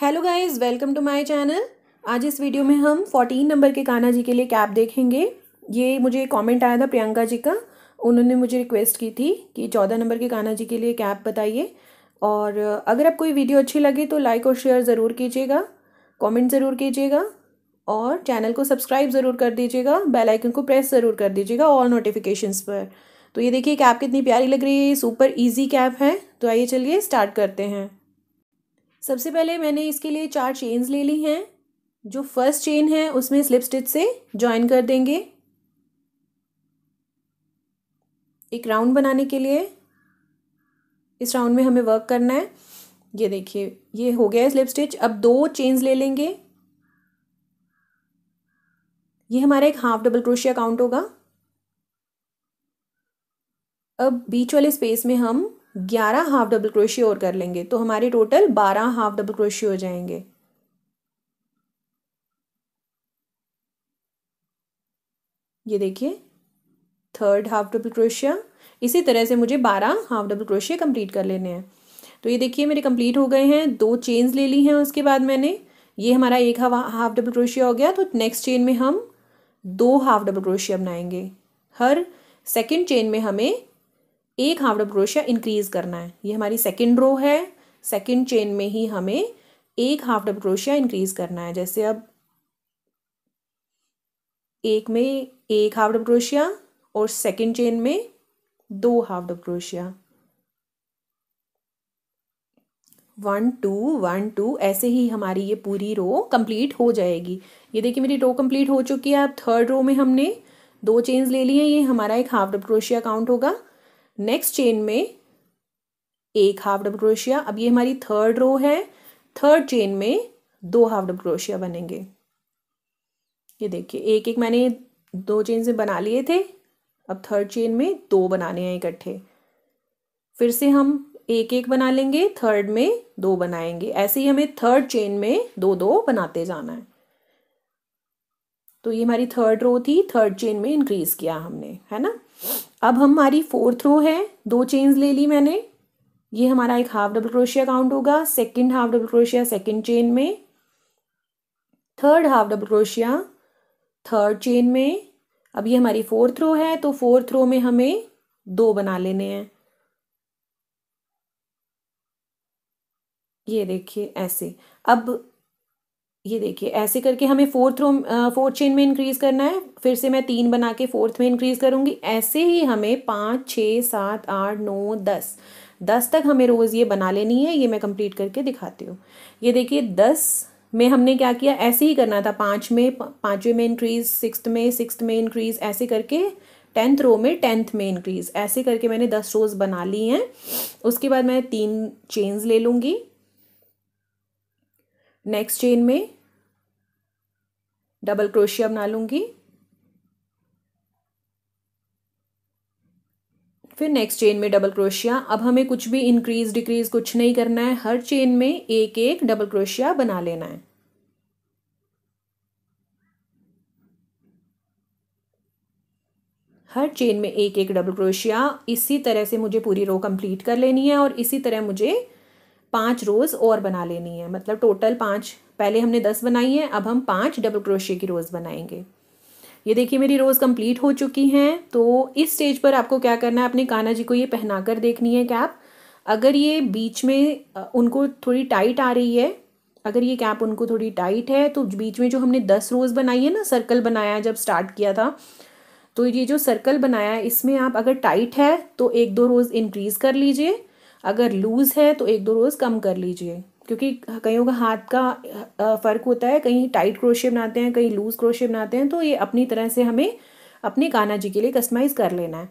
hello guys welcome to my channel आज इस video में हम फोर्टीन नंबर के कान्हा जी के लिए कैप देखेंगे ये मुझे कमेंट आया था प्रियंका जी का उन्होंने मुझे रिक्वेस्ट की थी कि चौदह नंबर के कान्हा जी के लिए कैप बताइए और अगर आपको कोई वीडियो अच्छी लगे तो लाइक और शेयर ज़रूर कीजिएगा कॉमेंट ज़रूर कीजिएगा और चैनल को सब्सक्राइब ज़रूर कर दीजिएगा बेलाइकन को प्रेस ज़रूर कर दीजिएगा ऑल नोटिफिकेशंस पर तो ये देखिए कैप कितनी प्यारी लग रही है ये सुपर ईजी कैप है तो आइए चलिए स्टार्ट करते हैं सबसे पहले मैंने इसके लिए चार चेन्स ले ली हैं जो फर्स्ट चेन है उसमें स्लिप स्टिच से ज्वाइन कर देंगे एक राउंड बनाने के लिए इस राउंड में हमें वर्क करना है ये देखिए ये हो गया है स्लिप स्टिच अब दो चेन्स ले लेंगे ये हमारा एक हाफ डबल क्रोशिया काउंट होगा अब बीच वाले स्पेस में हम ग्यारह हाफ डबल क्रोशिया और कर लेंगे तो हमारे टोटल बारह हाफ डबल क्रोशिया हो जाएंगे ये देखिए थर्ड हाफ डबल क्रोशिया इसी तरह से मुझे बारह हाफ डबल क्रोशिया कंप्लीट कर लेने हैं तो ये देखिए मेरे कंप्लीट हो गए हैं दो चेन्स ले ली हैं उसके बाद मैंने ये हमारा एक हाफ डबल क्रोशिया हो गया तो नेक्स्ट चेन में हम दो हाफ डबल क्रोशिया बनाएंगे हर सेकेंड चेन में हमें एक हाफ डबल क्रोशिया इंक्रीज करना है ये हमारी सेकेंड रो है सेकेंड चेन में ही हमें एक हाफ डबल क्रोशिया इंक्रीज करना है जैसे अब एक में एक हाफ डबल क्रोशिया और सेकेंड चेन में दो हाफ डबल क्रोशिया वन टू वन टू ऐसे ही हमारी ये पूरी रो कंप्लीट हो जाएगी ये देखिए मेरी रो कंप्लीट हो चुकी है अब थर्ड रो में हमने दो चेन्स ले लिए हैं ये हमारा एक हाफ डब क्रोशिया काउंट होगा नेक्स्ट चेन में एक हाफ डबल क्रोशिया अब ये हमारी थर्ड रो है थर्ड चेन में दो हाफ डबल क्रोशिया बनेंगे ये देखिए एक एक मैंने दो चेन से बना लिए थे अब थर्ड चेन में दो बनाने हैं इकट्ठे फिर से हम एक एक बना लेंगे थर्ड में दो बनाएंगे ऐसे ही हमें थर्ड चेन में दो दो बनाते जाना है तो ये हमारी थर्ड रो थी थर्ड चेन में इंक्रीज किया हमने है ना अब हमारी फोर्थ रो है दो चेन्स ले ली मैंने ये हमारा एक हाफ डबल क्रोशिया काउंट होगा सेकंड हाफ डबल क्रोशिया सेकंड चेन में थर्ड हाफ डबल क्रोशिया थर्ड चेन में अब ये हमारी फोर्थ रो है तो फोर्थ रो में हमें दो बना लेने हैं ये देखिए ऐसे अब ये देखिए ऐसे करके हमें फोर्थ रो फोर्थ चेन में इंक्रीज़ करना है फिर से मैं तीन बना के फोर्थ में इंक्रीज़ करूँगी ऐसे ही हमें पाँच छः सात आठ नौ दस दस तक हमें रोज़ ये बना लेनी है ये मैं कंप्लीट करके दिखाती हूँ ये देखिए दस में हमने क्या किया ऐसे ही करना था पाँच में पाँचवें में इंक्रीज़ सिक्स में सिक्स में इंक्रीज़ ऐसे करके टेंथ रो में टेंथ में इंक्रीज़ ऐसे करके मैंने दस रोज़ बना ली हैं उसके बाद मैं तीन चेन्स ले लूँगी नेक्स्ट चेन में डबल क्रोशिया बना लूंगी फिर नेक्स्ट चेन में डबल क्रोशिया अब हमें कुछ भी इंक्रीज डिक्रीज कुछ नहीं करना है हर चेन में एक एक डबल क्रोशिया बना लेना है हर चेन में एक एक डबल क्रोशिया इसी तरह से मुझे पूरी रो कंप्लीट कर लेनी है और इसी तरह मुझे पाँच रोज़ और बना लेनी है मतलब टोटल पाँच पहले हमने दस बनाई है अब हम पाँच डबल क्रोशिया की रोज़ बनाएंगे ये देखिए मेरी रोज़ कंप्लीट हो चुकी हैं तो इस स्टेज पर आपको क्या करना है अपने काना जी को ये पहना कर देखनी है कैप अगर ये बीच में उनको थोड़ी टाइट आ रही है अगर ये कैप उनको थोड़ी टाइट है तो बीच में जो हमने दस रोज़ बनाई है ना सर्कल बनाया जब स्टार्ट किया था तो ये जो सर्कल बनाया है इसमें आप अगर टाइट है तो एक दो रोज़ इंक्रीज़ कर लीजिए अगर लूज़ है तो एक दो रोज़ कम कर लीजिए क्योंकि कईयों का हाथ का फ़र्क होता है कहीं टाइट क्रोशे बनाते हैं कहीं लूज़ क्रोशे बनाते हैं तो ये अपनी तरह से हमें अपने काना जी के लिए कस्टमाइज़ कर लेना है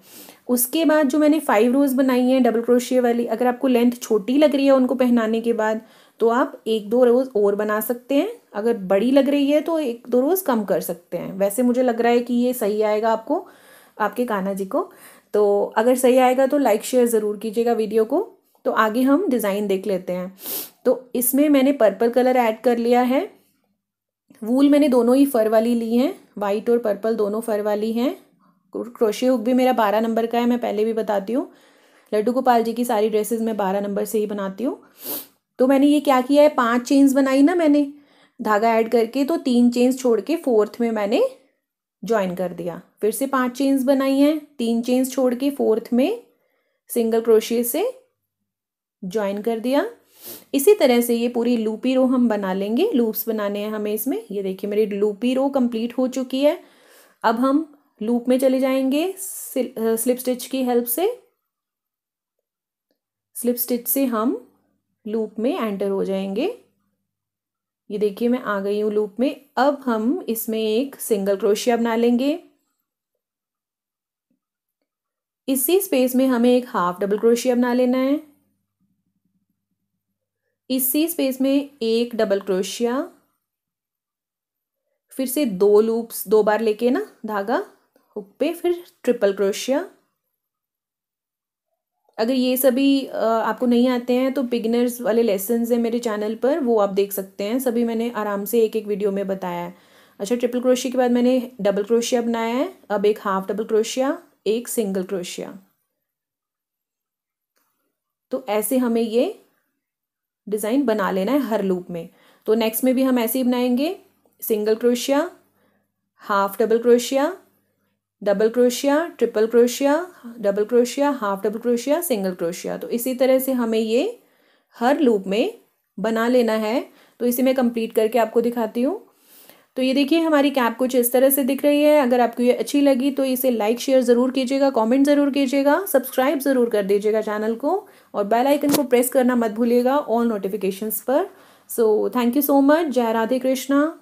उसके बाद जो मैंने फाइव रोज़ बनाई हैं डबल क्रोशिए वाली अगर आपको लेंथ छोटी लग रही है उनको पहनाने के बाद तो आप एक दो रोज़ और बना सकते हैं अगर बड़ी लग रही है तो एक दो रोज़ कम कर सकते हैं वैसे मुझे लग रहा है कि ये सही आएगा आपको आपके कान्हा जी को तो अगर सही आएगा तो लाइक शेयर ज़रूर कीजिएगा वीडियो को तो आगे हम डिज़ाइन देख लेते हैं तो इसमें मैंने पर्पल कलर ऐड कर लिया है वूल मैंने दोनों ही फर वाली ली हैं वाइट और पर्पल दोनों फर वाली हैं क्रोशे हुक भी मेरा बारह नंबर का है मैं पहले भी बताती हूँ लड्डू गोपाल जी की सारी ड्रेसेस मैं बारह नंबर से ही बनाती हूँ तो मैंने ये क्या किया है पांच चेन्स बनाई ना मैंने धागा ऐड करके तो तीन चेन्स छोड़ के फोर्थ में मैंने ज्वाइन कर दिया फिर से पांच चेन्स बनाई हैं तीन चेन्स छोड़ के फोर्थ में सिंगल क्रोशिए से ज्वाइन कर दिया इसी तरह से ये पूरी लूपी रो हम बना लेंगे लूप्स बनाने हैं हमें इसमें ये देखिए मेरी लूपी रो कंप्लीट हो चुकी है अब हम लूप में चले जाएंगे स्लिप स्टिच की हेल्प से स्लिप स्टिच से हम लूप में एंटर हो जाएंगे ये देखिए मैं आ गई हूँ लूप में अब हम इसमें एक सिंगल क्रोशिया बना लेंगे इसी स्पेस में हमें एक हाफ डबल क्रोशिया बना लेना है इसी स्पेस में एक डबल क्रोशिया फिर से दो लूप्स दो बार लेके ना धागा हुक पे फिर ट्रिपल क्रोशिया अगर ये सभी आपको नहीं आते हैं तो बिगनर्स वाले लेसन हैं मेरे चैनल पर वो आप देख सकते हैं सभी मैंने आराम से एक एक वीडियो में बताया है अच्छा ट्रिपल क्रोशिया के बाद मैंने डबल क्रोशिया बनाया है अब एक हाफ डबल क्रोशिया एक सिंगल क्रोशिया तो ऐसे हमें ये डिज़ाइन बना लेना है हर लूप में तो नेक्स्ट में भी हम ऐसे ही बनाएंगे सिंगल क्रोशिया हाफ डबल क्रोशिया डबल क्रोशिया ट्रिपल क्रोशिया डबल क्रोशिया हाफ डबल क्रोशिया सिंगल क्रोशिया तो इसी तरह से हमें ये हर लूप में बना लेना है तो इसे मैं कंप्लीट करके आपको दिखाती हूँ तो ये देखिए हमारी कैप कुछ इस तरह से दिख रही है अगर आपको ये अच्छी लगी तो इसे लाइक शेयर ज़रूर कीजिएगा कमेंट ज़रूर कीजिएगा सब्सक्राइब ज़रूर कर दीजिएगा चैनल को और बेल आइकन को प्रेस करना मत भूलिएगा ऑल नोटिफिकेशंस पर so thank you so much जय राधे कृष्णा